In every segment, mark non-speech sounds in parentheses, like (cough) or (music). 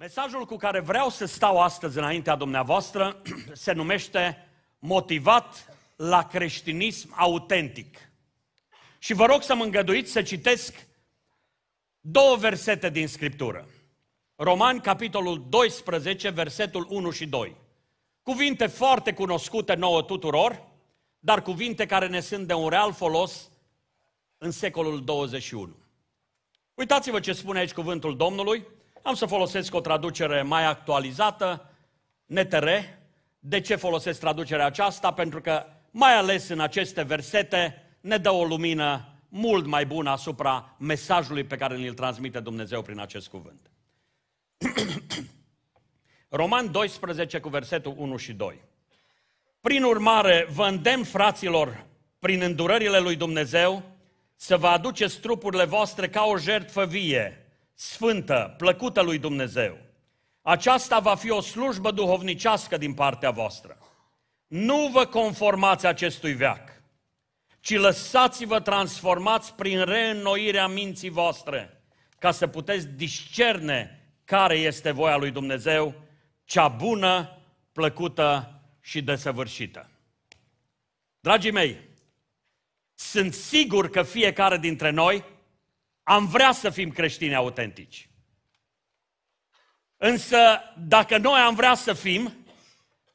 Mesajul cu care vreau să stau astăzi înaintea dumneavoastră (clears throat) se numește Motivat la creștinism autentic. Și vă rog să mă îngăduiți să citesc două versete din Scriptură. Roman, capitolul 12, versetul 1 și 2. Cuvinte foarte cunoscute nouă tuturor, dar cuvinte care ne sunt de un real folos în secolul 21. Uitați-vă ce spune aici cuvântul Domnului. Am să folosesc o traducere mai actualizată, NTR. De ce folosesc traducerea aceasta? Pentru că, mai ales în aceste versete, ne dă o lumină mult mai bună asupra mesajului pe care îl transmite Dumnezeu prin acest cuvânt. (clears throat) Roman 12 cu versetul 1 și 2. Prin urmare, vă îndemn, fraților, prin îndurările lui Dumnezeu, să vă aduceți trupurile voastre ca o jertfă vie, sfântă, plăcută lui Dumnezeu. Aceasta va fi o slujbă duhovnicească din partea voastră. Nu vă conformați acestui veac, ci lăsați-vă transformați prin reînnoirea minții voastre, ca să puteți discerne care este voia lui Dumnezeu, cea bună, plăcută și desăvârșită. Dragii mei, sunt sigur că fiecare dintre noi am vrea să fim creștini autentici. Însă, dacă noi am vrea să fim,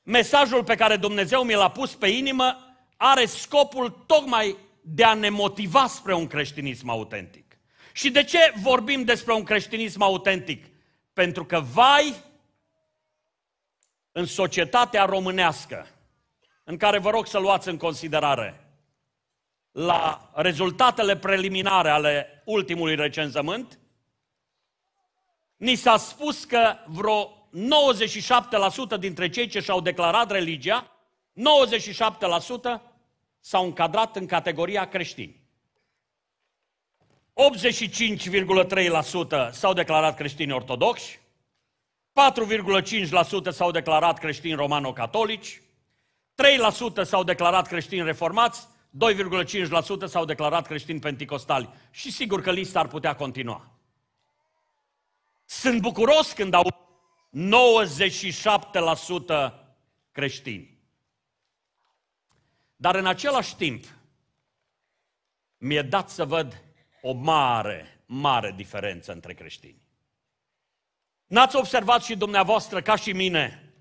mesajul pe care Dumnezeu mi l-a pus pe inimă are scopul tocmai de a ne motiva spre un creștinism autentic. Și de ce vorbim despre un creștinism autentic? Pentru că, vai, în societatea românească, în care vă rog să luați în considerare, la rezultatele preliminare ale ultimului recenzământ, ni s-a spus că vreo 97% dintre cei ce și-au declarat religia, 97% s-au încadrat în categoria creștini. 85,3% s-au declarat creștini ortodoxi, 4,5% s-au declarat creștini romano-catolici, 3% s-au declarat creștini reformați 2,5% s-au declarat creștini penticostali și sigur că lista ar putea continua. Sunt bucuros când au 97% creștini. Dar în același timp, mi-e dat să văd o mare, mare diferență între creștini. N-ați observat și dumneavoastră, ca și mine,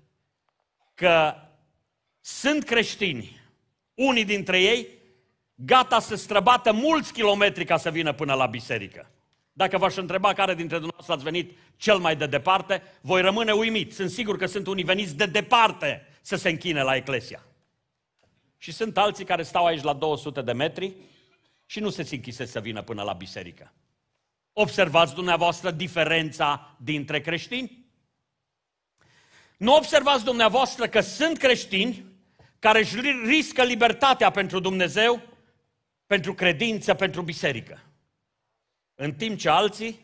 că sunt creștini, unii dintre ei, gata să străbată mulți kilometri ca să vină până la biserică. Dacă v-aș întreba care dintre dumneavoastră ați venit cel mai de departe, voi rămâne uimit. Sunt sigur că sunt unii veniți de departe să se închine la Eclesia. Și sunt alții care stau aici la 200 de metri și nu se închise să vină până la biserică. Observați dumneavoastră diferența dintre creștini? Nu observați dumneavoastră că sunt creștini care își riscă libertatea pentru Dumnezeu pentru credință, pentru biserică. În timp ce alții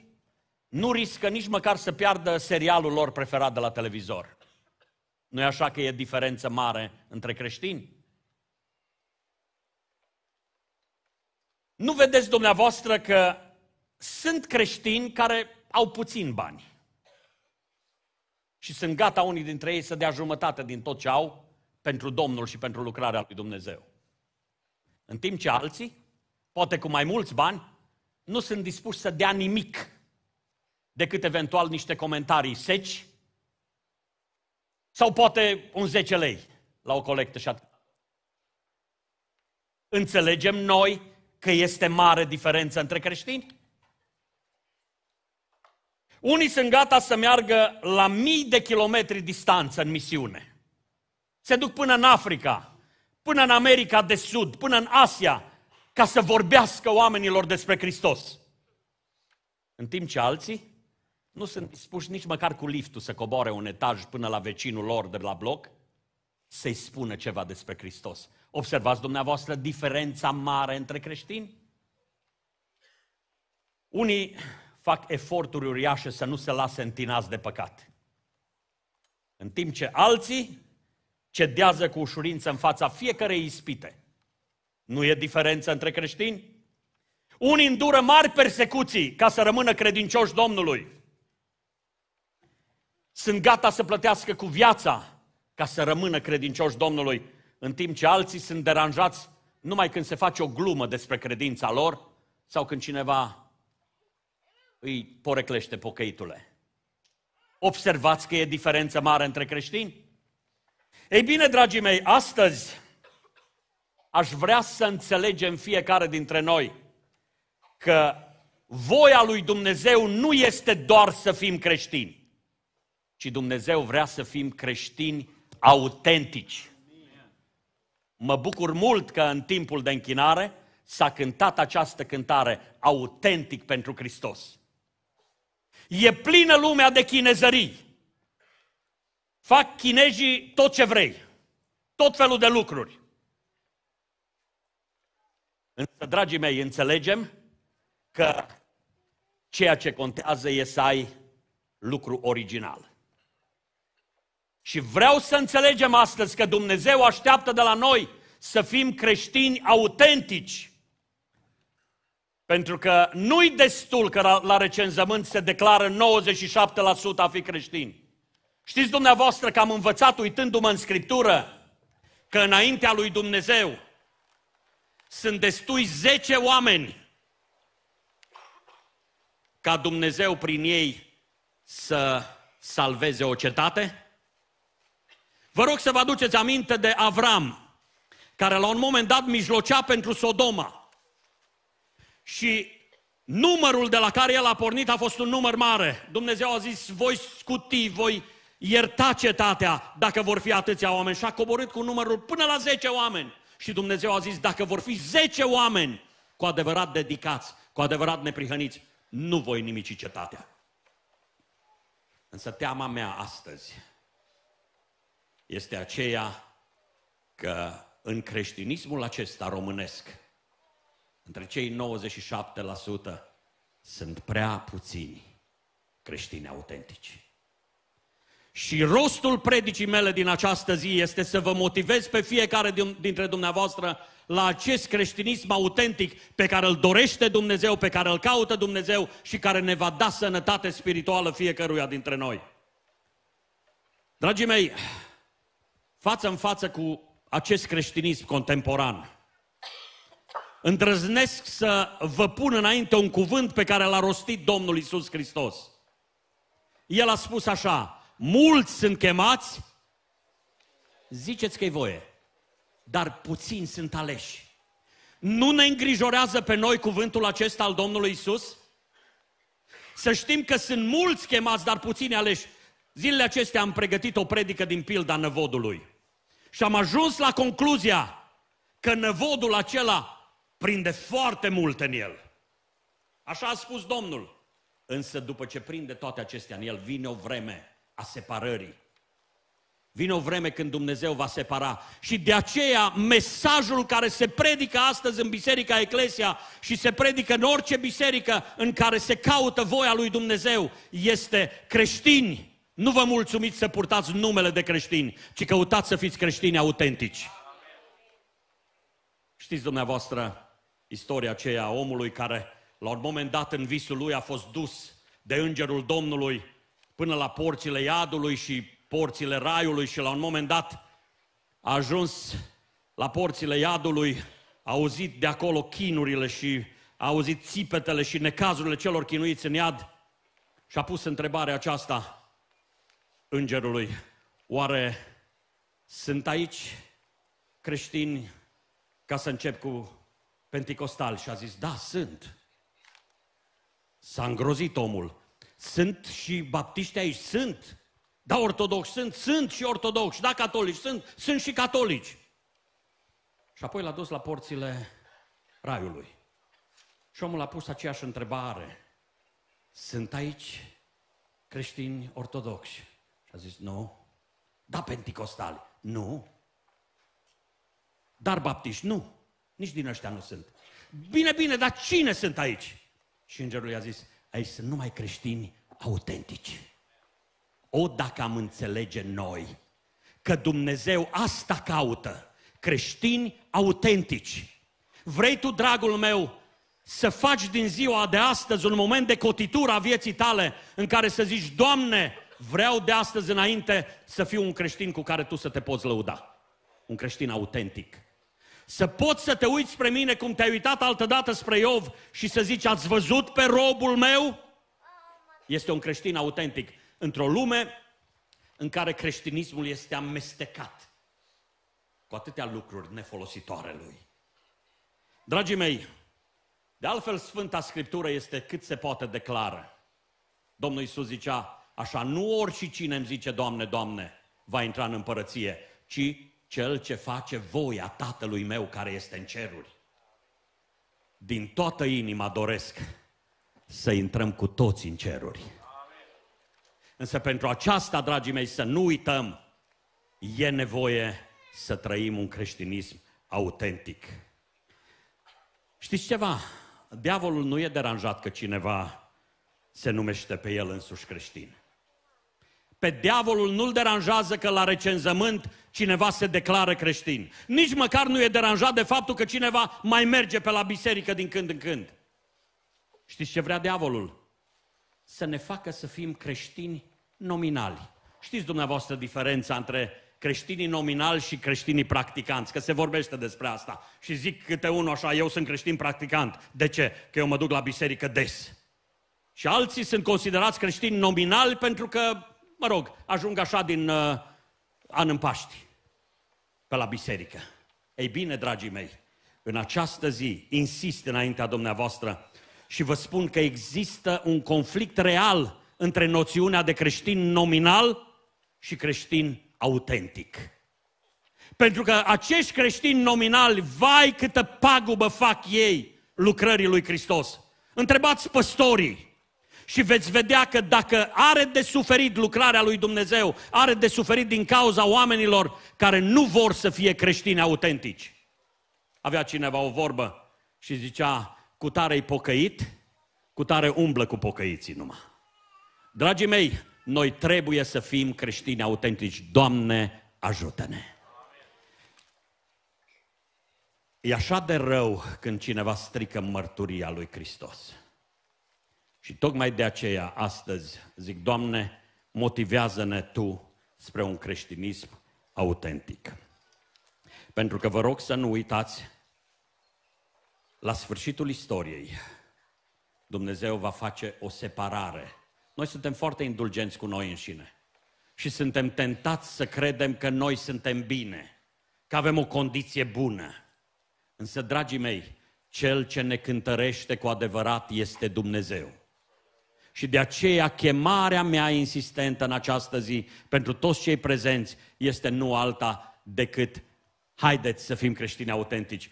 nu riscă nici măcar să piardă serialul lor preferat de la televizor. nu e așa că e diferență mare între creștini? Nu vedeți dumneavoastră că sunt creștini care au puțin bani. Și sunt gata unii dintre ei să dea jumătate din tot ce au pentru Domnul și pentru lucrarea lui Dumnezeu. În timp ce alții, poate cu mai mulți bani, nu sunt dispuși să dea nimic decât eventual niște comentarii seci sau poate un 10 lei la o colectă și atât. Înțelegem noi că este mare diferență între creștini? Unii sunt gata să meargă la mii de kilometri distanță în misiune. Se duc până în Africa, până în America de Sud, până în Asia, ca să vorbească oamenilor despre Hristos. În timp ce alții nu sunt dispuși nici măcar cu liftul să coboare un etaj până la vecinul lor de la bloc, să-i spună ceva despre Hristos. Observați dumneavoastră diferența mare între creștini? Unii fac eforturi uriașe să nu se lase întinați de păcat. În timp ce alții cedează cu ușurință în fața fiecarei ispite. Nu e diferență între creștini? Unii îndură mari persecuții ca să rămână credincioși Domnului. Sunt gata să plătească cu viața ca să rămână credincioși Domnului, în timp ce alții sunt deranjați numai când se face o glumă despre credința lor sau când cineva îi poreclește pocăitule. Observați că e diferență mare între creștini? Ei bine, dragii mei, astăzi aș vrea să înțelegem fiecare dintre noi că voia lui Dumnezeu nu este doar să fim creștini, ci Dumnezeu vrea să fim creștini autentici. Mă bucur mult că în timpul de închinare s-a cântat această cântare autentic pentru Hristos. E plină lumea de chinezării. Fac chinezii tot ce vrei. Tot felul de lucruri. Însă, dragii mei, înțelegem că ceea ce contează e să ai lucru original. Și vreau să înțelegem astăzi că Dumnezeu așteaptă de la noi să fim creștini autentici. Pentru că nu-i destul că la recenzământ se declară 97% a fi creștini. Știți dumneavoastră că am învățat uitându-mă în Scriptură că înaintea lui Dumnezeu sunt destui zece oameni ca Dumnezeu prin ei să salveze o cetate? Vă rog să vă aduceți aminte de Avram, care la un moment dat mijlocea pentru Sodoma. Și numărul de la care el a pornit a fost un număr mare. Dumnezeu a zis, voi scuti, voi ierta cetatea dacă vor fi atâția oameni. Și a coborât cu numărul până la 10 oameni. Și Dumnezeu a zis, dacă vor fi 10 oameni cu adevărat dedicați, cu adevărat neprihăniți, nu voi nimici cetatea. Însă teama mea astăzi este aceea că în creștinismul acesta românesc, între cei 97% sunt prea puțini creștini autentici. Și rostul predicii mele din această zi este să vă motivez pe fiecare dintre dumneavoastră la acest creștinism autentic pe care îl dorește Dumnezeu, pe care îl caută Dumnezeu și care ne va da sănătate spirituală fiecăruia dintre noi. Dragii mei, față în față cu acest creștinism contemporan, îndrăznesc să vă pun înainte un cuvânt pe care l-a rostit Domnul Isus Hristos. El a spus așa, mulți sunt chemați, ziceți că e voie, dar puțini sunt aleși. Nu ne îngrijorează pe noi cuvântul acesta al Domnului Isus? Să știm că sunt mulți chemați, dar puțini aleși. Zilele acestea am pregătit o predică din pilda năvodului. Și am ajuns la concluzia că năvodul acela prinde foarte mult în el. Așa a spus Domnul. Însă după ce prinde toate acestea în el, vine o vreme a separării. Vine o vreme când Dumnezeu va separa. Și de aceea mesajul care se predică astăzi în Biserica Eclesia și se predică în orice biserică în care se caută voia lui Dumnezeu este creștini. Nu vă mulțumiți să purtați numele de creștini, ci căutați să fiți creștini autentici. Știți dumneavoastră istoria aceea a omului care la un moment dat în visul lui a fost dus de îngerul Domnului până la porțile iadului și porțile raiului și la un moment dat a ajuns la porțile iadului, a auzit de acolo chinurile și a auzit țipetele și necazurile celor chinuiți în iad și a pus întrebarea aceasta îngerului. Oare sunt aici creștini ca să încep cu Pentecostal? Și a zis, da, sunt. S-a îngrozit omul. Sunt și baptiști aici, sunt. Da, ortodoxi sunt, sunt și ortodoxi. Da, catolici sunt, sunt și catolici. Și apoi l-a dus la porțile raiului. Și omul a pus aceeași întrebare. Sunt aici creștini ortodoxi? Și a zis, nu. Da, penticostali? Nu. Dar baptiști? Nu. Nici din ăștia nu sunt. Bine, bine, dar cine sunt aici? Și îngerul i-a zis, ei sunt numai creștini autentici. O, dacă am înțelege noi că Dumnezeu asta caută, creștini autentici. Vrei tu, dragul meu, să faci din ziua de astăzi un moment de cotitură a vieții tale în care să zici, Doamne, vreau de astăzi înainte să fiu un creștin cu care tu să te poți lăuda. Un creștin autentic. Să poți să te uiți spre mine cum te-ai uitat altădată spre Iov și să zici, ați văzut pe robul meu? Este un creștin autentic. Într-o lume în care creștinismul este amestecat cu atâtea lucruri nefolositoare lui. Dragii mei, de altfel Sfânta Scriptură este cât se poate declară. Domnul Iisus zicea, așa, nu oricine îmi zice, Doamne, Doamne, va intra în împărăție, ci cel ce face voia Tatălui meu care este în ceruri. Din toată inima doresc să intrăm cu toți în ceruri. Însă pentru aceasta, dragii mei, să nu uităm, e nevoie să trăim un creștinism autentic. Știți ceva? Diavolul nu e deranjat că cineva se numește pe el însuși creștin. Pe diavolul nu-l deranjează că la recenzământ cineva se declară creștin. Nici măcar nu e deranjat de faptul că cineva mai merge pe la biserică din când în când. Știți ce vrea diavolul? Să ne facă să fim creștini nominali. Știți dumneavoastră diferența între creștinii nominali și creștinii practicanți, că se vorbește despre asta. Și zic câte unul așa, eu sunt creștin practicant. De ce? Că eu mă duc la biserică des. Și alții sunt considerați creștini nominali pentru că mă rog, ajung așa din uh, an în Paști, pe la biserică. Ei bine, dragii mei, în această zi insist înaintea dumneavoastră și vă spun că există un conflict real între noțiunea de creștin nominal și creștin autentic. Pentru că acești creștini nominali, vai câtă pagubă fac ei lucrării lui Hristos. Întrebați păstorii, și veți vedea că dacă are de suferit lucrarea lui Dumnezeu, are de suferit din cauza oamenilor care nu vor să fie creștini autentici. Avea cineva o vorbă și zicea, cu tare-i pocăit, cu tare umblă cu pocăiții numai. Dragii mei, noi trebuie să fim creștini autentici. Doamne, ajută-ne! E așa de rău când cineva strică mărturia lui Hristos. Și tocmai de aceea astăzi zic, Doamne, motivează-ne Tu spre un creștinism autentic. Pentru că vă rog să nu uitați, la sfârșitul istoriei, Dumnezeu va face o separare. Noi suntem foarte indulgenți cu noi înșine și suntem tentați să credem că noi suntem bine, că avem o condiție bună. Însă, dragii mei, cel ce ne cântărește cu adevărat este Dumnezeu. Și de aceea chemarea mea insistentă în această zi pentru toți cei prezenți este nu alta decât haideți să fim creștini autentici.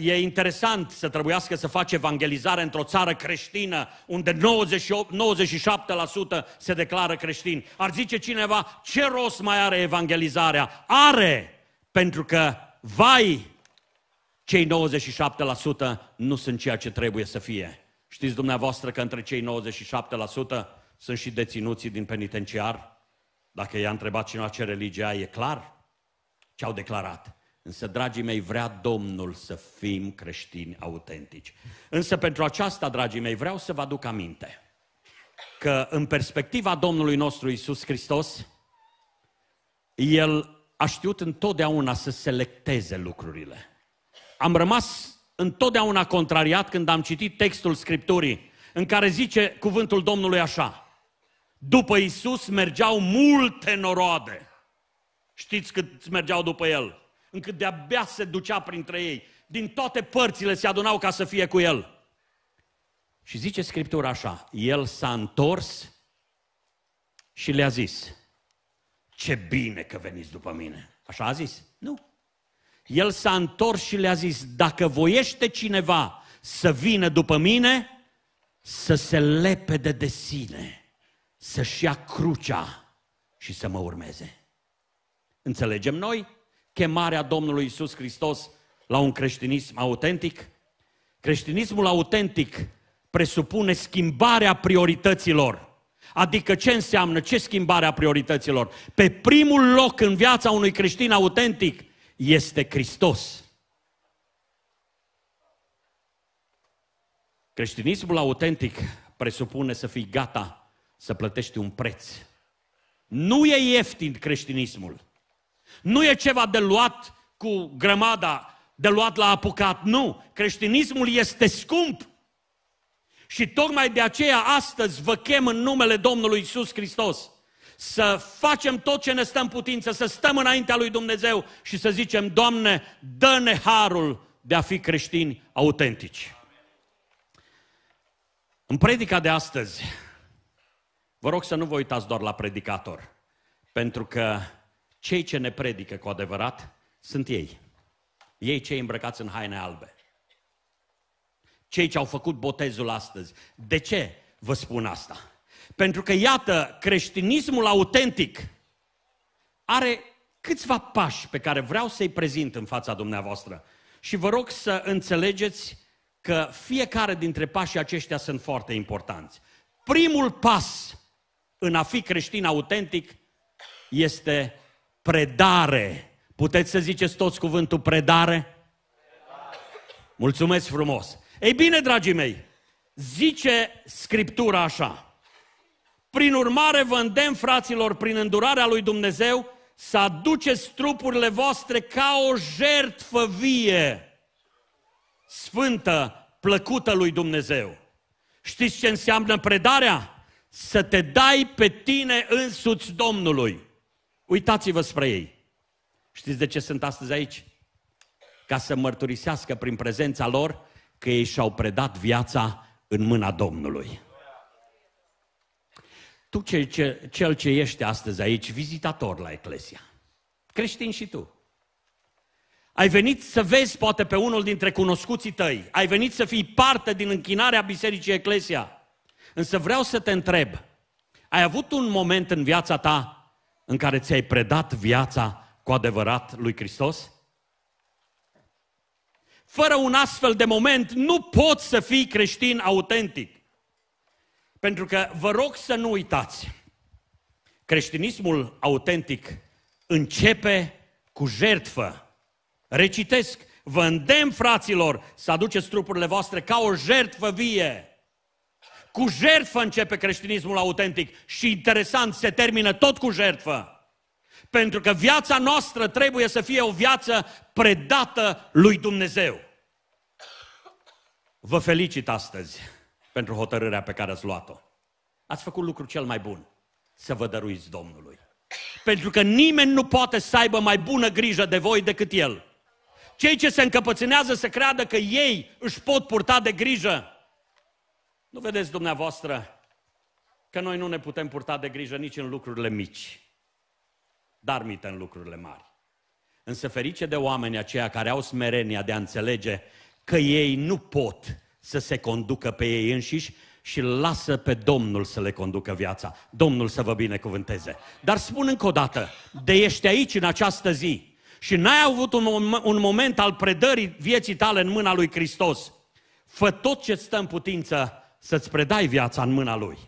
E interesant să trebuiască să faci evangelizare într-o țară creștină unde 98, 97% se declară creștini. Ar zice cineva, ce rost mai are evangelizarea? Are, pentru că, vai, cei 97% nu sunt ceea ce trebuie să fie. Știți dumneavoastră că între cei 97% sunt și deținuții din penitenciar? Dacă i-a întrebat cineva ce religie ai, e clar ce au declarat. Însă, dragii mei, vrea Domnul să fim creștini autentici. Însă pentru aceasta, dragii mei, vreau să vă aduc aminte că în perspectiva Domnului nostru Isus Hristos, El a știut întotdeauna să selecteze lucrurile. Am rămas întotdeauna contrariat când am citit textul Scripturii, în care zice cuvântul Domnului așa. După Isus mergeau multe noroade. Știți cât mergeau după el? Încât de-abia se ducea printre ei. Din toate părțile se adunau ca să fie cu el. Și zice Scriptura așa, el s-a întors și le-a zis, ce bine că veniți după mine. Așa a zis? Nu el s-a întors și le-a zis, dacă voiește cineva să vină după mine, să se lepede de sine, să-și ia crucea și să mă urmeze. Înțelegem noi chemarea Domnului Isus Hristos la un creștinism autentic? Creștinismul autentic presupune schimbarea priorităților. Adică ce înseamnă? Ce schimbarea priorităților? Pe primul loc în viața unui creștin autentic este Hristos. Creștinismul autentic presupune să fii gata să plătești un preț. Nu e ieftin creștinismul. Nu e ceva de luat cu grămada, de luat la apucat. Nu. Creștinismul este scump. Și tocmai de aceea astăzi vă chem în numele Domnului Isus Hristos să facem tot ce ne stăm în putință, să stăm înaintea lui Dumnezeu și să zicem, Doamne, dă-ne harul de a fi creștini autentici. În predica de astăzi, vă rog să nu vă uitați doar la predicator, pentru că cei ce ne predică cu adevărat sunt ei. Ei cei îmbrăcați în haine albe. Cei ce au făcut botezul astăzi. De ce vă spun asta? Pentru că, iată, creștinismul autentic are câțiva pași pe care vreau să-i prezint în fața dumneavoastră. Și vă rog să înțelegeți că fiecare dintre pașii aceștia sunt foarte importanți. Primul pas în a fi creștin autentic este predare. Puteți să ziceți toți cuvântul predare? Mulțumesc frumos! Ei bine, dragii mei, zice Scriptura așa, prin urmare vă îndemn, fraților, prin îndurarea lui Dumnezeu, să aduceți trupurile voastre ca o jertfă vie, sfântă, plăcută lui Dumnezeu. Știți ce înseamnă predarea? Să te dai pe tine însuți Domnului. Uitați-vă spre ei. Știți de ce sunt astăzi aici? Ca să mărturisească prin prezența lor că ei și-au predat viața în mâna Domnului tu cel ce, cel ce ești astăzi aici, vizitator la Eclesia, creștin și tu, ai venit să vezi poate pe unul dintre cunoscuții tăi, ai venit să fii parte din închinarea Bisericii Eclesia, însă vreau să te întreb, ai avut un moment în viața ta în care ți-ai predat viața cu adevărat lui Hristos? Fără un astfel de moment nu poți să fii creștin autentic. Pentru că vă rog să nu uitați, creștinismul autentic începe cu jertfă. Recitesc, vă îndemn, fraților, să aduceți trupurile voastre ca o jertfă vie. Cu jertfă începe creștinismul autentic și interesant, se termină tot cu jertfă. Pentru că viața noastră trebuie să fie o viață predată lui Dumnezeu. Vă felicit astăzi pentru hotărârea pe care ați luat-o. Ați făcut lucru cel mai bun, să vă dăruiți Domnului. Pentru că nimeni nu poate să aibă mai bună grijă de voi decât El. Cei ce se încăpățânează să creadă că ei își pot purta de grijă. Nu vedeți dumneavoastră că noi nu ne putem purta de grijă nici în lucrurile mici, dar mită în lucrurile mari. Însă ferice de oameni aceia care au smerenia de a înțelege că ei nu pot să se conducă pe ei înșiși și lasă pe Domnul să le conducă viața. Domnul să vă binecuvânteze. Dar spun încă o dată, de ești aici în această zi și n-ai avut un, mom- un moment al predării vieții tale în mâna lui Hristos, fă tot ce stă în putință să-ți predai viața în mâna Lui.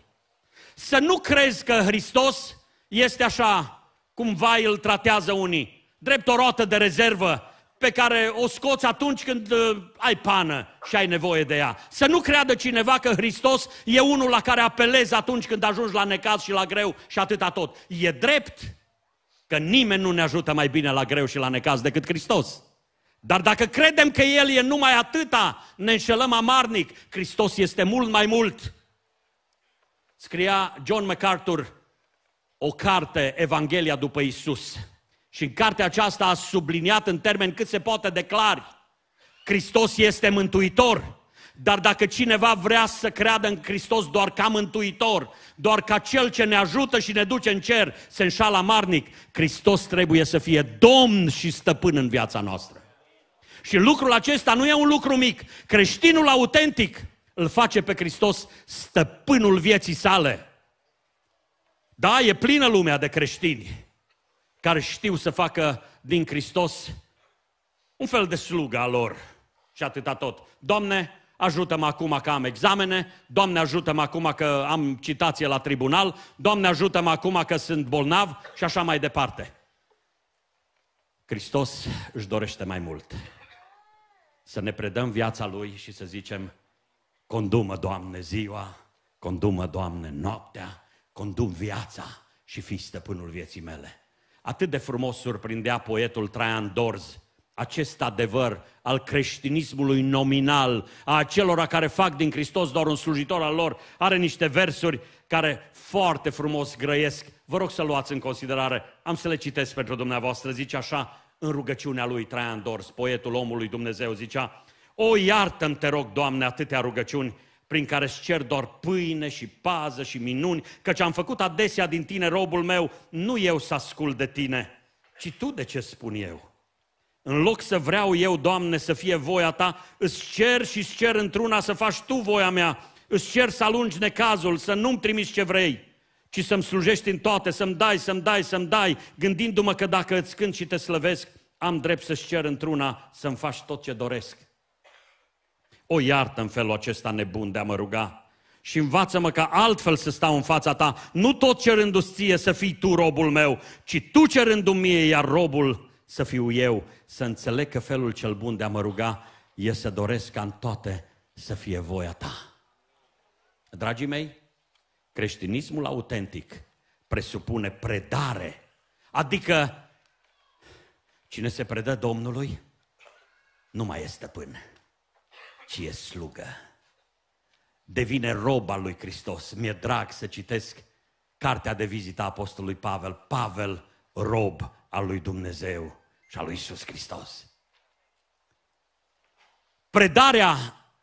Să nu crezi că Hristos este așa cum va îl tratează unii, drept o roată de rezervă pe care o scoți atunci când uh, ai pană și ai nevoie de ea. Să nu creadă cineva că Hristos e unul la care apelezi atunci când ajungi la necaz și la greu și atâta tot. E drept că nimeni nu ne ajută mai bine la greu și la necaz decât Hristos. Dar dacă credem că El e numai atâta, ne înșelăm amarnic. Hristos este mult mai mult. Scria John MacArthur o carte, Evanghelia după Isus. Și în cartea aceasta a subliniat în termeni cât se poate de clar, Hristos este mântuitor. Dar dacă cineva vrea să creadă în Hristos doar ca mântuitor, doar ca cel ce ne ajută și ne duce în cer, se înșala marnic, Hristos trebuie să fie Domn și Stăpân în viața noastră. Și lucrul acesta nu e un lucru mic. Creștinul autentic îl face pe Hristos stăpânul vieții sale. Da, e plină lumea de creștini care știu să facă din Hristos un fel de sluga a lor. Și atâta tot. Doamne, ajută-mă acum că am examene, Doamne ajută-mă acum că am citație la tribunal, Doamne ajută-mă acum că sunt bolnav și așa mai departe. Hristos își dorește mai mult. Să ne predăm viața Lui și să zicem, condumă, Doamne, ziua, condumă, Doamne, noaptea, condum viața și fii stăpânul vieții mele. Atât de frumos surprindea poetul Traian Dorz acest adevăr al creștinismului nominal, a acelora care fac din Hristos doar un slujitor al lor, are niște versuri care foarte frumos grăiesc. Vă rog să luați în considerare, am să le citesc pentru dumneavoastră, zice așa, în rugăciunea lui Traian Dors, poetul omului Dumnezeu, zicea, O iartă-mi, te rog, Doamne, atâtea rugăciuni, prin care îți cer doar pâine și pază și minuni, căci am făcut adesea din tine robul meu, nu eu să ascult de tine, ci tu de ce spun eu. În loc să vreau eu, Doamne, să fie voia ta, îți cer și îți cer într-una să faci tu voia mea, îți cer să alungi necazul, să nu-mi trimiți ce vrei, ci să-mi slujești în toate, să-mi dai, să-mi dai, să-mi dai, gândindu-mă că dacă îți cânt și te slăvesc, am drept să-ți cer într-una să-mi faci tot ce doresc o iartă în felul acesta nebun de a mă ruga și învață-mă ca altfel să stau în fața ta, nu tot cerându-ți ție să fii tu robul meu, ci tu cerându-mi mie, iar robul să fiu eu, să înțeleg că felul cel bun de a mă ruga e să doresc ca în toate să fie voia ta. Dragii mei, creștinismul autentic presupune predare, adică cine se predă Domnului nu mai este până ci e slugă. Devine roba lui Hristos. Mi-e drag să citesc cartea de vizită a Apostolului Pavel. Pavel, rob al lui Dumnezeu și al lui Isus Hristos. Predarea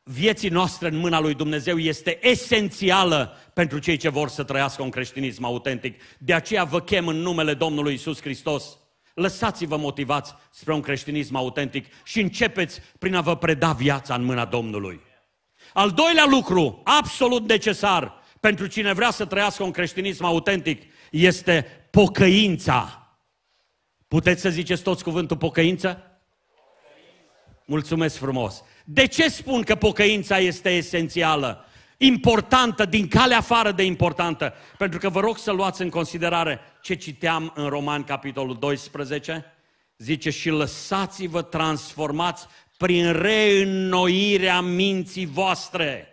vieții noastre în mâna lui Dumnezeu este esențială pentru cei ce vor să trăiască un creștinism autentic. De aceea vă chem în numele Domnului Isus Hristos Lăsați-vă motivați spre un creștinism autentic și începeți prin a vă preda viața în mâna Domnului. Al doilea lucru, absolut necesar pentru cine vrea să trăiască un creștinism autentic, este pocăința. Puteți să ziceți toți cuvântul pocăință? Mulțumesc frumos. De ce spun că pocăința este esențială? Importantă, din calea afară de importantă. Pentru că vă rog să luați în considerare ce citeam în Roman, capitolul 12? Zice, și lăsați-vă transformați prin reînnoirea minții voastre.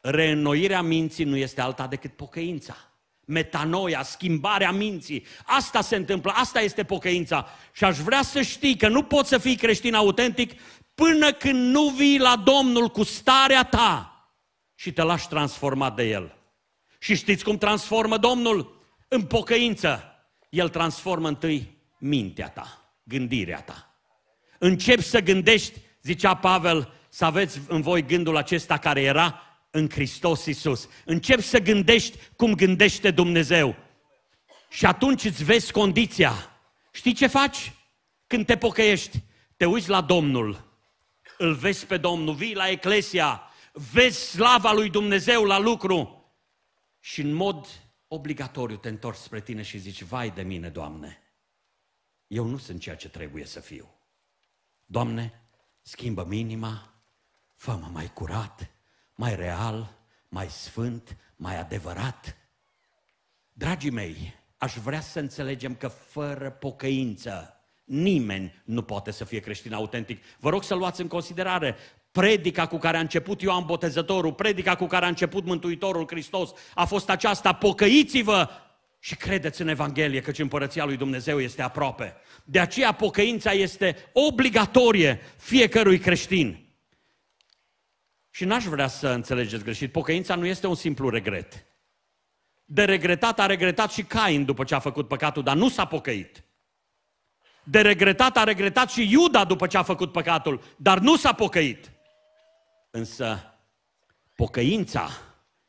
Reînnoirea minții nu este alta decât pocăința. Metanoia, schimbarea minții. Asta se întâmplă, asta este pocăința. Și aș vrea să știi că nu poți să fii creștin autentic până când nu vii la Domnul cu starea ta și te lași transformat de El. Și știți cum transformă Domnul? În pocăință, El transformă întâi mintea ta, gândirea ta. Începi să gândești, zicea Pavel, să aveți în voi gândul acesta care era în Hristos Isus. Încep să gândești cum gândește Dumnezeu. Și atunci îți vezi condiția. Știi ce faci? Când te pocăiești, te uiți la Domnul, îl vezi pe Domnul, vii la Eclesia, vezi slava lui Dumnezeu la lucru și în mod obligatoriu te întorci spre tine și zici, vai de mine, Doamne, eu nu sunt ceea ce trebuie să fiu. Doamne, schimbă minima, fă-mă mai curat, mai real, mai sfânt, mai adevărat. Dragii mei, aș vrea să înțelegem că fără pocăință nimeni nu poate să fie creștin autentic. Vă rog să luați în considerare, Predica cu care a început Ioan Botezătorul, predica cu care a început Mântuitorul Hristos a fost aceasta, pocăiți-vă și credeți în Evanghelie, căci împărăția lui Dumnezeu este aproape. De aceea pocăința este obligatorie fiecărui creștin. Și n-aș vrea să înțelegeți greșit, pocăința nu este un simplu regret. De regretat a regretat și Cain după ce a făcut păcatul, dar nu s-a pocăit. De regretat a regretat și Iuda după ce a făcut păcatul, dar nu s-a pocăit. Însă pocăința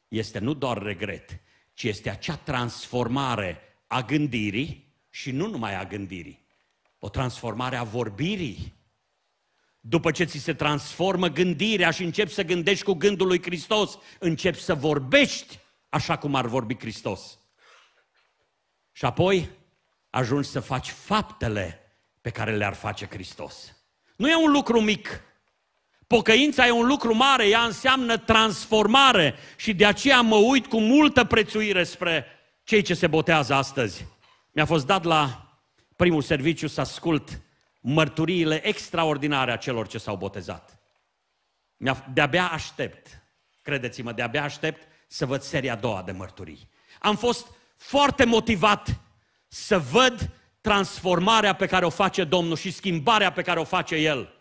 este nu doar regret, ci este acea transformare a gândirii și nu numai a gândirii, o transformare a vorbirii. După ce ți se transformă gândirea și începi să gândești cu gândul lui Hristos, începi să vorbești așa cum ar vorbi Hristos. Și apoi ajungi să faci faptele pe care le-ar face Hristos. Nu e un lucru mic, Pocăința e un lucru mare, ea înseamnă transformare și de aceea mă uit cu multă prețuire spre cei ce se botează astăzi. Mi-a fost dat la primul serviciu să ascult mărturiile extraordinare a celor ce s-au botezat. De-abia aștept, credeți-mă, de-abia aștept să văd seria a doua de mărturii. Am fost foarte motivat să văd transformarea pe care o face Domnul și schimbarea pe care o face El.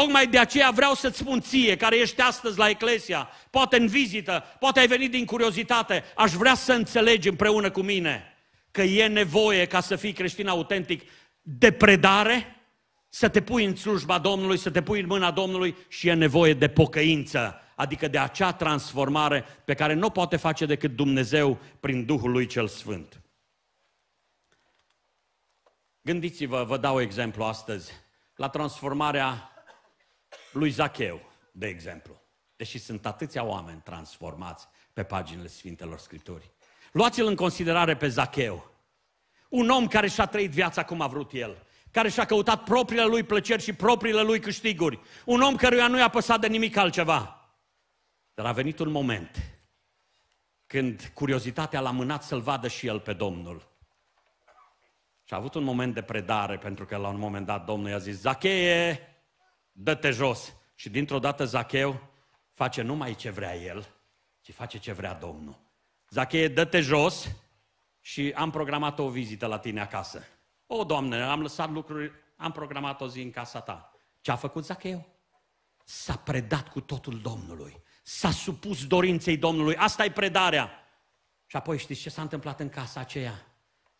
Tocmai de aceea vreau să-ți spun ție, care ești astăzi la Eclesia, poate în vizită, poate ai venit din curiozitate, aș vrea să înțelegi împreună cu mine că e nevoie ca să fii creștin autentic de predare, să te pui în slujba Domnului, să te pui în mâna Domnului și e nevoie de pocăință, adică de acea transformare pe care nu o poate face decât Dumnezeu prin Duhul lui cel Sfânt. Gândiți-vă, vă dau exemplu astăzi, la transformarea lui Zacheu, de exemplu. Deși sunt atâția oameni transformați pe paginile Sfintelor Scripturii. Luați-l în considerare pe Zacheu. Un om care și-a trăit viața cum a vrut el care și-a căutat propriile lui plăceri și propriile lui câștiguri. Un om căruia nu i-a păsat de nimic altceva. Dar a venit un moment când curiozitatea l-a mânat să-l vadă și el pe Domnul. Și a avut un moment de predare, pentru că la un moment dat Domnul i-a zis, Zacheie, dă-te jos. Și dintr-o dată Zacheu face numai ce vrea el, ci face ce vrea Domnul. Zacheu, dă-te jos și am programat o vizită la tine acasă. O, Doamne, am lăsat lucruri, am programat o zi în casa ta. Ce a făcut Zacheu? S-a predat cu totul Domnului. S-a supus dorinței Domnului. Asta e predarea. Și apoi știți ce s-a întâmplat în casa aceea?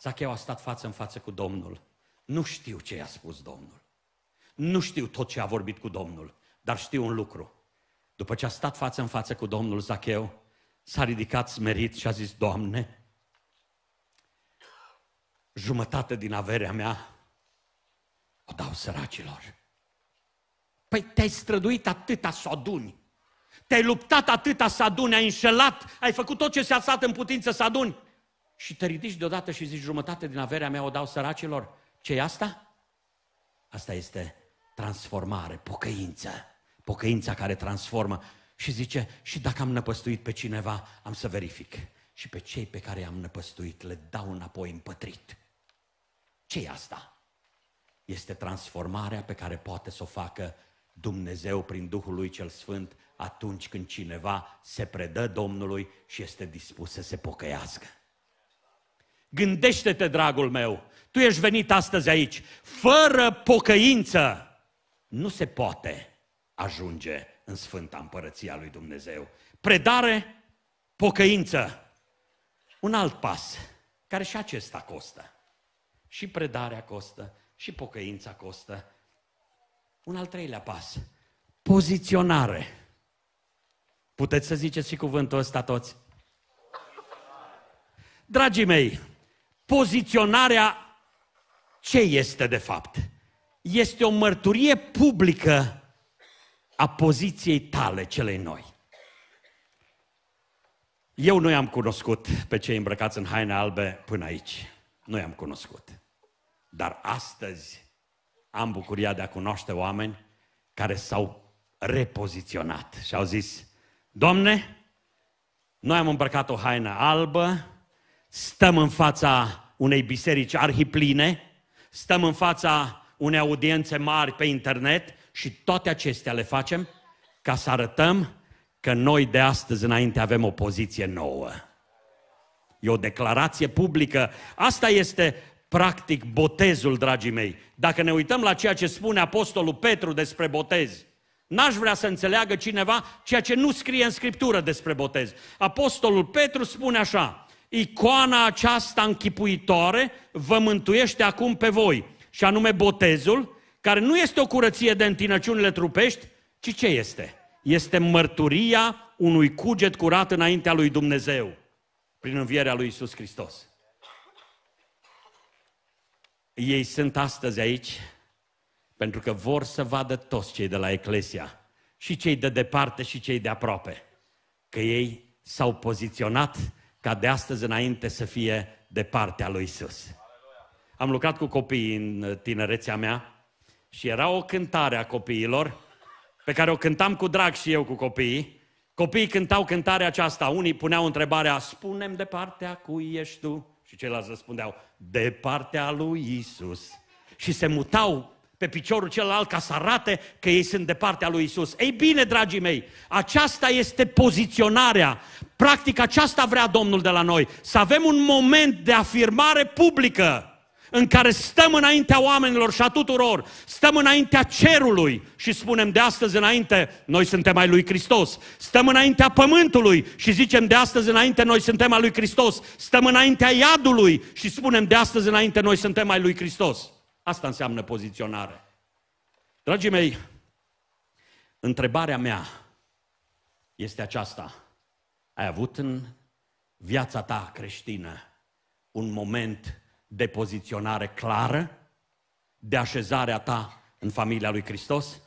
Zacheu a stat față în față cu Domnul. Nu știu ce i-a spus Domnul. Nu știu tot ce a vorbit cu Domnul, dar știu un lucru. După ce a stat față în față cu Domnul Zacheu, s-a ridicat smerit și a zis, Doamne, jumătate din averea mea o dau săracilor. Păi te-ai străduit atâta să aduni. Te-ai luptat atâta să aduni, ai înșelat, ai făcut tot ce s-a stat în putință să aduni. Și te ridici deodată și zici, jumătate din averea mea o dau săracilor. ce e asta? Asta este transformare, pocăință. Pocăința care transformă. Și zice, și dacă am năpăstuit pe cineva, am să verific. Și pe cei pe care i-am năpăstuit le dau înapoi împătrit. ce e asta? Este transformarea pe care poate să o facă Dumnezeu prin Duhul lui cel Sfânt atunci când cineva se predă Domnului și este dispus să se pocăiască. Gândește-te, dragul meu, tu ești venit astăzi aici, fără pocăință, nu se poate ajunge în Sfânta Împărăția lui Dumnezeu. Predare, pocăință. Un alt pas, care și acesta costă. Și predarea costă, și pocăința costă. Un al treilea pas, poziționare. Puteți să ziceți și cuvântul ăsta toți? Dragii mei, poziționarea ce este de fapt? este o mărturie publică a poziției tale celei noi. Eu nu i-am cunoscut pe cei îmbrăcați în haine albe până aici. Nu i-am cunoscut. Dar astăzi am bucuria de a cunoaște oameni care s-au repoziționat și au zis, Domne, noi am îmbrăcat o haină albă, stăm în fața unei biserici arhipline, stăm în fața unei audiențe mari pe internet și toate acestea le facem ca să arătăm că noi de astăzi înainte avem o poziție nouă. E o declarație publică. Asta este practic botezul, dragii mei. Dacă ne uităm la ceea ce spune Apostolul Petru despre botez, n-aș vrea să înțeleagă cineva ceea ce nu scrie în Scriptură despre botez. Apostolul Petru spune așa, icoana aceasta închipuitoare vă mântuiește acum pe voi, și anume botezul, care nu este o curăție de întinăciunile trupești, ci ce este? Este mărturia unui cuget curat înaintea lui Dumnezeu, prin învierea lui Isus Hristos. Ei sunt astăzi aici pentru că vor să vadă toți cei de la Eclesia, și cei de departe și cei de aproape, că ei s-au poziționat ca de astăzi înainte să fie de partea lui Isus am lucrat cu copiii în uh, tinerețea mea și era o cântare a copiilor pe care o cântam cu drag și eu cu copiii. Copiii cântau cântarea aceasta. Unii puneau întrebarea, spunem de partea cui ești tu? Și ceilalți răspundeau, de partea lui Isus. Și se mutau pe piciorul celălalt ca să arate că ei sunt de partea lui Isus. Ei bine, dragii mei, aceasta este poziționarea. Practic aceasta vrea Domnul de la noi. Să avem un moment de afirmare publică în care stăm înaintea oamenilor și a tuturor, stăm înaintea cerului și spunem de astăzi înainte, noi suntem ai lui Hristos. Stăm înaintea pământului și zicem de astăzi înainte, noi suntem ai lui Hristos. Stăm înaintea iadului și spunem de astăzi înainte, noi suntem ai lui Hristos. Asta înseamnă poziționare. Dragii mei, întrebarea mea este aceasta. Ai avut în viața ta creștină un moment de poziționare clară, de așezarea ta în familia lui Hristos?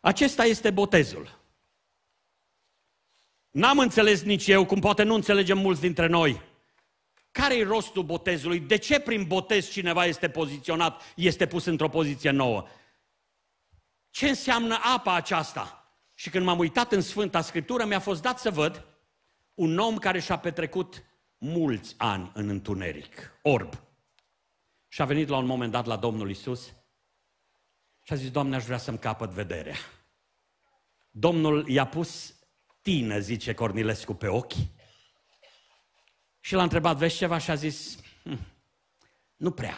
Acesta este botezul. N-am înțeles nici eu, cum poate nu înțelegem mulți dintre noi. Care-i rostul botezului? De ce prin botez cineva este poziționat, este pus într-o poziție nouă? Ce înseamnă apa aceasta? Și când m-am uitat în Sfânta Scriptură, mi-a fost dat să văd un om care și-a petrecut mulți ani în întuneric, orb. Și a venit la un moment dat la Domnul Isus și a zis, Doamne, aș vrea să-mi capăt vederea. Domnul i-a pus tine, zice Cornilescu, pe ochi și l-a întrebat, vezi ceva? Și a zis, hm, nu prea.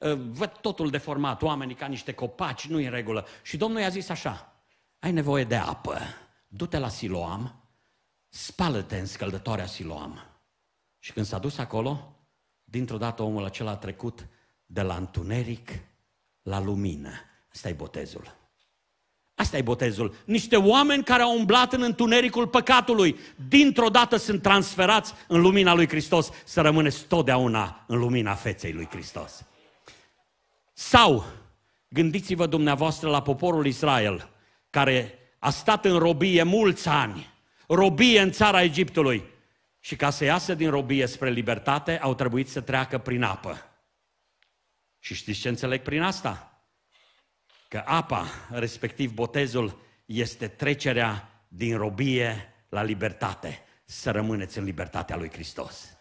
Ă, văd totul deformat, oamenii ca niște copaci, nu în regulă. Și Domnul i-a zis așa, ai nevoie de apă, du-te la Siloam, spală-te în scăldătoarea Siloam. Și când s-a dus acolo, dintr-o dată omul acela a trecut de la întuneric la lumină. Asta e botezul. Asta e botezul. Niște oameni care au umblat în întunericul păcatului, dintr-o dată sunt transferați în lumina lui Hristos, să rămâneți totdeauna în lumina feței lui Hristos. Sau, gândiți-vă dumneavoastră la poporul Israel, care a stat în robie mulți ani, robie în țara Egiptului, și ca să iasă din robie spre libertate, au trebuit să treacă prin apă. Și știți ce înțeleg prin asta? Că apa, respectiv botezul, este trecerea din robie la libertate. Să rămâneți în libertatea lui Hristos.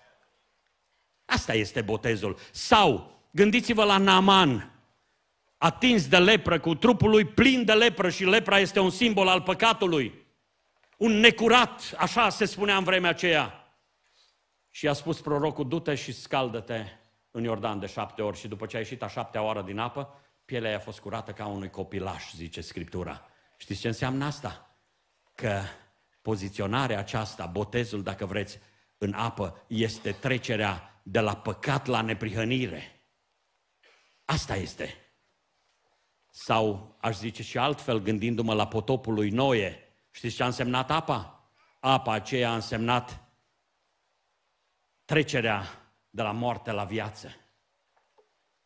Asta este botezul. Sau, gândiți-vă la Naman, atins de lepră, cu trupul lui plin de lepră și lepra este un simbol al păcatului. Un necurat, așa se spunea în vremea aceea. Și a spus prorocul, du-te și scaldă-te în Iordan de șapte ori. Și după ce a ieșit a șaptea oară din apă, pielea i-a fost curată ca unui copilaș, zice Scriptura. Știți ce înseamnă asta? Că poziționarea aceasta, botezul, dacă vreți, în apă, este trecerea de la păcat la neprihănire. Asta este. Sau aș zice și altfel, gândindu-mă la potopul lui Noe, știți ce a însemnat apa? Apa aceea a însemnat trecerea de la moarte la viață.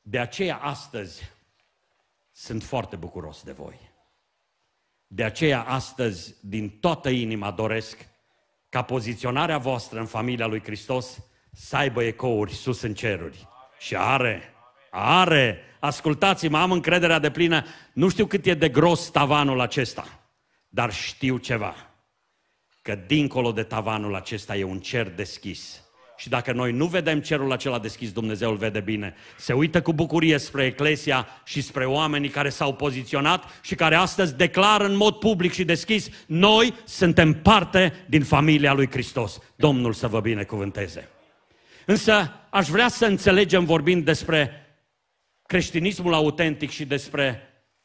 De aceea astăzi sunt foarte bucuros de voi. De aceea astăzi din toată inima doresc ca poziționarea voastră în familia lui Hristos să aibă ecouri sus în ceruri. Și are, are. Ascultați-mă, am încrederea de plină. Nu știu cât e de gros tavanul acesta, dar știu ceva. Că dincolo de tavanul acesta e un cer deschis și dacă noi nu vedem cerul acela deschis, Dumnezeu îl vede bine. Se uită cu bucurie spre Eclesia și spre oamenii care s-au poziționat și care astăzi declară în mod public și deschis, noi suntem parte din familia lui Hristos. Domnul să vă binecuvânteze. Însă aș vrea să înțelegem vorbind despre creștinismul autentic și despre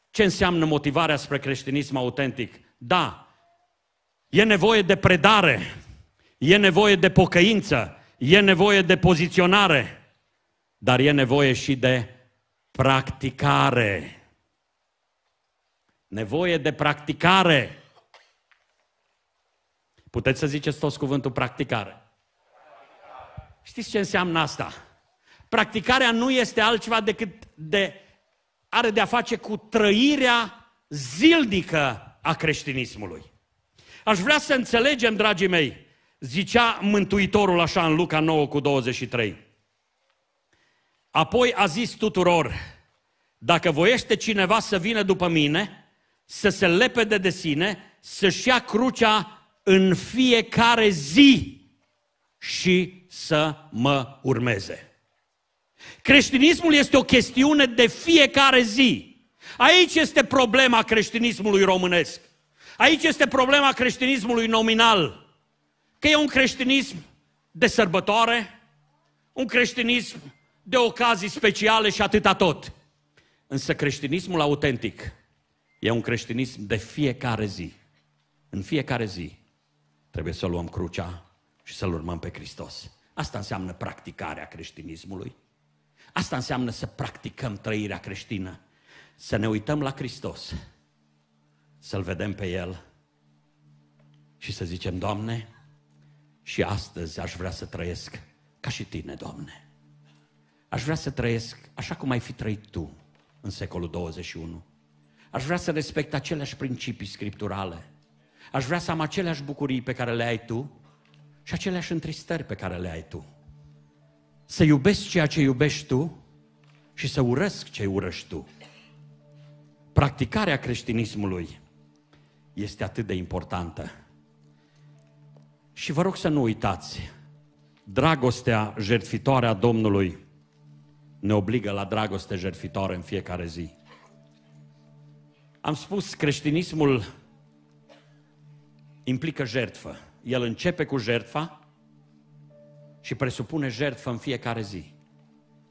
ce înseamnă motivarea spre creștinism autentic. Da, e nevoie de predare, e nevoie de pocăință, E nevoie de poziționare, dar e nevoie și de practicare. Nevoie de practicare. Puteți să ziceți toți cuvântul practicare. Știți ce înseamnă asta? Practicarea nu este altceva decât de are de a face cu trăirea zilnică a creștinismului. Aș vrea să înțelegem, dragii mei, Zicea Mântuitorul așa în Luca 9 cu 23. Apoi a zis tuturor, dacă voiește cineva să vină după mine, să se lepede de sine, să-și ia crucea în fiecare zi și să mă urmeze. Creștinismul este o chestiune de fiecare zi. Aici este problema creștinismului românesc. Aici este problema creștinismului nominal că e un creștinism de sărbătoare, un creștinism de ocazii speciale și atâta tot. Însă creștinismul autentic e un creștinism de fiecare zi. În fiecare zi trebuie să luăm crucea și să-L urmăm pe Hristos. Asta înseamnă practicarea creștinismului. Asta înseamnă să practicăm trăirea creștină. Să ne uităm la Hristos, să-L vedem pe El și să zicem, Doamne, și astăzi aș vrea să trăiesc ca și tine, Doamne. Aș vrea să trăiesc așa cum ai fi trăit tu în secolul 21. Aș vrea să respect aceleași principii scripturale. Aș vrea să am aceleași bucurii pe care le ai tu și aceleași întristări pe care le ai tu. Să iubesc ceea ce iubești tu și să urăsc ce urăști tu. Practicarea creștinismului este atât de importantă și vă rog să nu uitați, dragostea jertfitoare a Domnului ne obligă la dragoste jertfitoare în fiecare zi. Am spus, creștinismul implică jertfă. El începe cu jertfa și presupune jertfă în fiecare zi.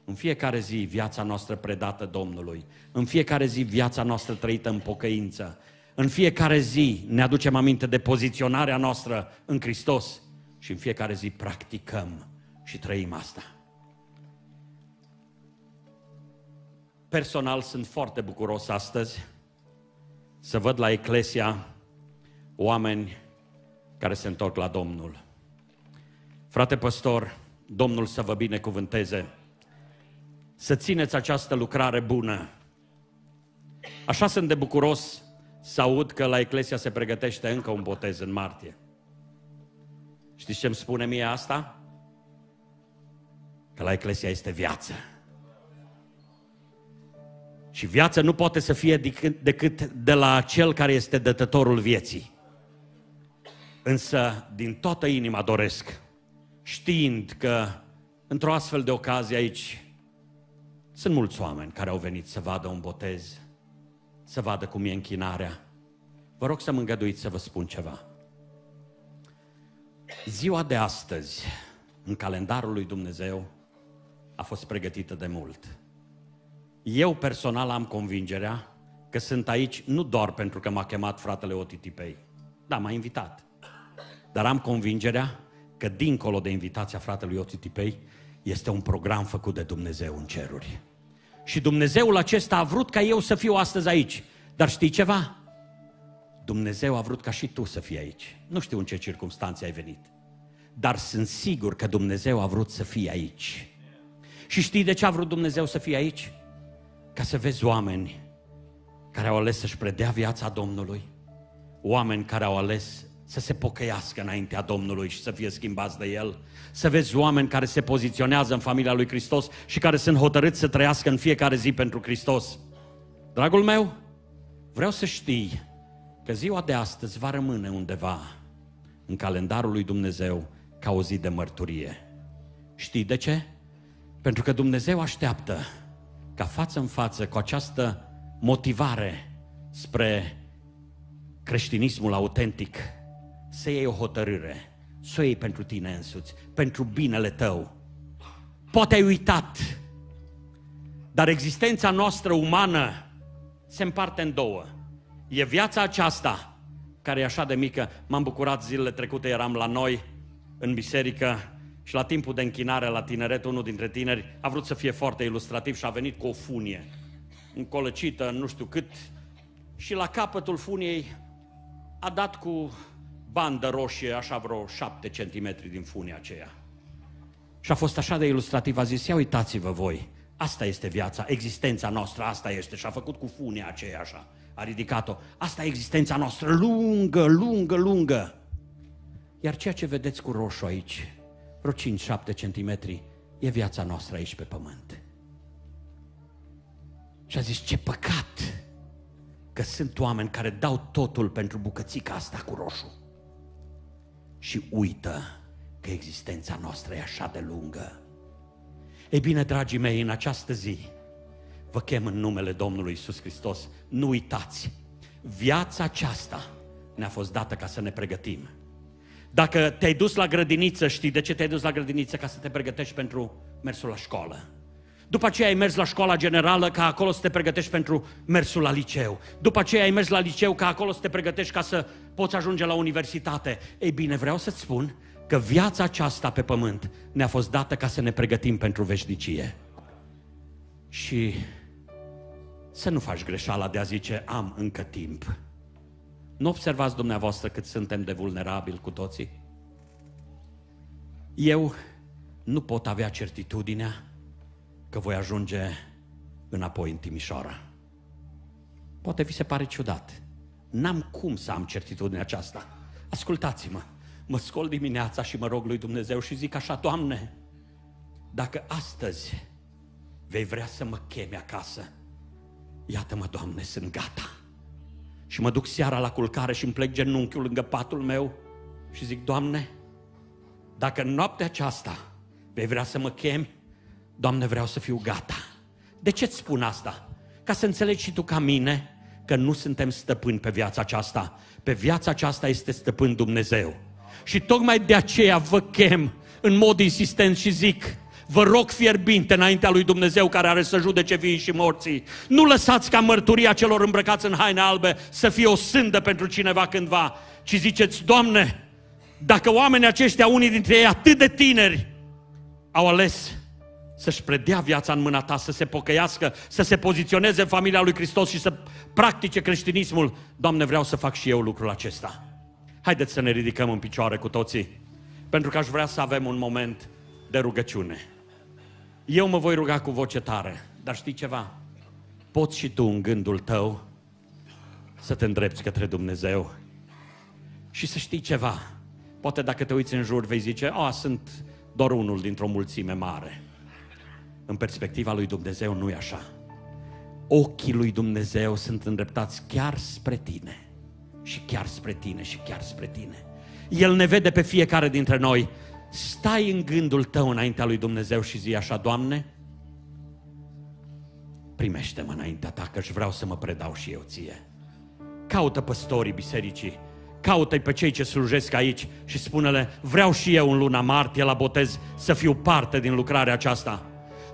În fiecare zi viața noastră predată Domnului, în fiecare zi viața noastră trăită în pocăință, în fiecare zi ne aducem aminte de poziționarea noastră în Hristos și în fiecare zi practicăm și trăim asta. Personal sunt foarte bucuros astăzi să văd la Eclesia oameni care se întorc la Domnul. Frate păstor, Domnul să vă binecuvânteze, să țineți această lucrare bună. Așa sunt de bucuros să aud că la Eclesia se pregătește încă un botez în martie. Știți ce îmi spune mie asta? Că la Eclesia este viață. Și viața nu poate să fie decât de la cel care este dătătorul vieții. Însă, din toată inima doresc, știind că într-o astfel de ocazie aici sunt mulți oameni care au venit să vadă un botez să vadă cum e închinarea. Vă rog să mă îngăduiți să vă spun ceva. Ziua de astăzi, în calendarul lui Dumnezeu, a fost pregătită de mult. Eu personal am convingerea că sunt aici nu doar pentru că m-a chemat fratele Otitipei. Da, m-a invitat. Dar am convingerea că dincolo de invitația fratelui Otitipei este un program făcut de Dumnezeu în ceruri. Și Dumnezeul acesta a vrut ca eu să fiu astăzi aici. Dar știi ceva? Dumnezeu a vrut ca și tu să fii aici. Nu știu în ce circunstanțe ai venit. Dar sunt sigur că Dumnezeu a vrut să fii aici. Și știi de ce a vrut Dumnezeu să fii aici? Ca să vezi oameni care au ales să-și predea viața Domnului, oameni care au ales să se pocăiască înaintea Domnului și să fie schimbați de El. Să vezi oameni care se poziționează în familia lui Hristos și care sunt hotărâți să trăiască în fiecare zi pentru Hristos. Dragul meu, vreau să știi că ziua de astăzi va rămâne undeva în calendarul lui Dumnezeu ca o zi de mărturie. Știi de ce? Pentru că Dumnezeu așteaptă ca față în față cu această motivare spre creștinismul autentic, să iei o hotărâre, să o iei pentru tine însuți, pentru binele tău. Poate ai uitat, dar existența noastră umană se împarte în două. E viața aceasta, care e așa de mică. M-am bucurat zilele trecute, eram la noi, în biserică, și la timpul de închinare la tineret, unul dintre tineri a vrut să fie foarte ilustrativ și a venit cu o funie, încolăcită, nu știu cât, și la capătul funiei a dat cu bandă roșie, așa vreo 7 centimetri din funia aceea. Și a fost așa de ilustrativ, a zis, ia uitați-vă voi, asta este viața, existența noastră, asta este. Și a făcut cu funia aceea așa, a ridicat-o. Asta e existența noastră, lungă, lungă, lungă. Iar ceea ce vedeți cu roșu aici, vreo 5-7 centimetri, e viața noastră aici pe pământ. Și a zis, ce păcat că sunt oameni care dau totul pentru bucățica asta cu roșu și uită că existența noastră e așa de lungă. Ei bine, dragii mei, în această zi vă chem în numele Domnului Isus Hristos, nu uitați, viața aceasta ne-a fost dată ca să ne pregătim. Dacă te-ai dus la grădiniță, știi de ce te-ai dus la grădiniță? Ca să te pregătești pentru mersul la școală după aceea ai mers la școala generală ca acolo să te pregătești pentru mersul la liceu. După aceea ai mers la liceu ca acolo să te pregătești ca să poți ajunge la universitate. Ei bine, vreau să-ți spun că viața aceasta pe pământ ne-a fost dată ca să ne pregătim pentru veșnicie. Și să nu faci greșeala de a zice am încă timp. Nu observați dumneavoastră cât suntem de vulnerabili cu toții? Eu nu pot avea certitudinea că voi ajunge înapoi în Timișoara. Poate vi se pare ciudat. N-am cum să am certitudinea aceasta. Ascultați-mă, mă scol dimineața și mă rog lui Dumnezeu și zic așa, Doamne, dacă astăzi vei vrea să mă chemi acasă, iată-mă, Doamne, sunt gata. Și mă duc seara la culcare și îmi plec genunchiul lângă patul meu și zic, Doamne, dacă în noaptea aceasta vei vrea să mă chemi, Doamne, vreau să fiu gata. De ce îți spun asta? Ca să înțelegi și tu ca mine că nu suntem stăpâni pe viața aceasta. Pe viața aceasta este stăpân Dumnezeu. Și tocmai de aceea vă chem în mod insistent și zic, vă rog fierbinte înaintea lui Dumnezeu care are să judece vii și morții. Nu lăsați ca mărturia celor îmbrăcați în haine albe să fie o sândă pentru cineva cândva, ci ziceți, Doamne, dacă oamenii aceștia, unii dintre ei atât de tineri, au ales să-și predea viața în mâna ta, să se pocăiască, să se poziționeze în familia lui Hristos și să practice creștinismul. Doamne, vreau să fac și eu lucrul acesta. Haideți să ne ridicăm în picioare cu toții, pentru că aș vrea să avem un moment de rugăciune. Eu mă voi ruga cu voce tare, dar știi ceva? Poți și tu în gândul tău să te îndrepți către Dumnezeu și să știi ceva. Poate dacă te uiți în jur vei zice, a, sunt doar unul dintr-o mulțime mare. În perspectiva lui Dumnezeu nu e așa. Ochii lui Dumnezeu sunt îndreptați chiar spre tine. Și chiar spre tine, și chiar spre tine. El ne vede pe fiecare dintre noi. Stai în gândul tău înaintea lui Dumnezeu și zi așa, Doamne, primește-mă înaintea ta, că și vreau să mă predau și eu ție. Caută păstorii bisericii, caută-i pe cei ce slujesc aici și spune-le, vreau și eu în luna martie la botez să fiu parte din lucrarea aceasta.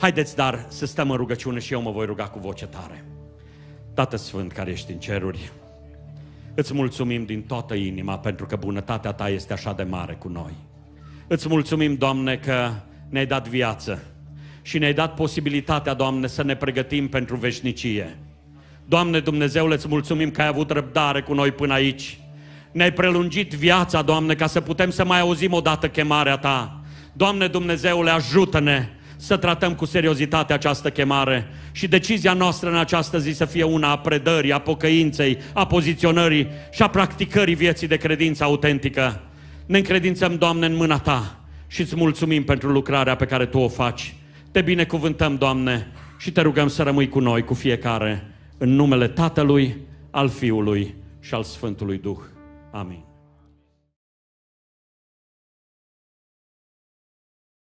Haideți dar să stăm în rugăciune și eu mă voi ruga cu voce tare. Tată Sfânt care ești în ceruri, îți mulțumim din toată inima pentru că bunătatea ta este așa de mare cu noi. Îți mulțumim, Doamne, că ne-ai dat viață și ne-ai dat posibilitatea, Doamne, să ne pregătim pentru veșnicie. Doamne Dumnezeu, îți mulțumim că ai avut răbdare cu noi până aici. Ne-ai prelungit viața, Doamne, ca să putem să mai auzim odată chemarea Ta. Doamne Dumnezeule, ajută-ne să tratăm cu seriozitate această chemare și decizia noastră în această zi să fie una a predării, a pocăinței, a poziționării și a practicării vieții de credință autentică. Ne încredințăm, Doamne, în mâna Ta și îți mulțumim pentru lucrarea pe care Tu o faci. Te binecuvântăm, Doamne, și te rugăm să rămâi cu noi, cu fiecare, în numele Tatălui, al Fiului și al Sfântului Duh. Amin.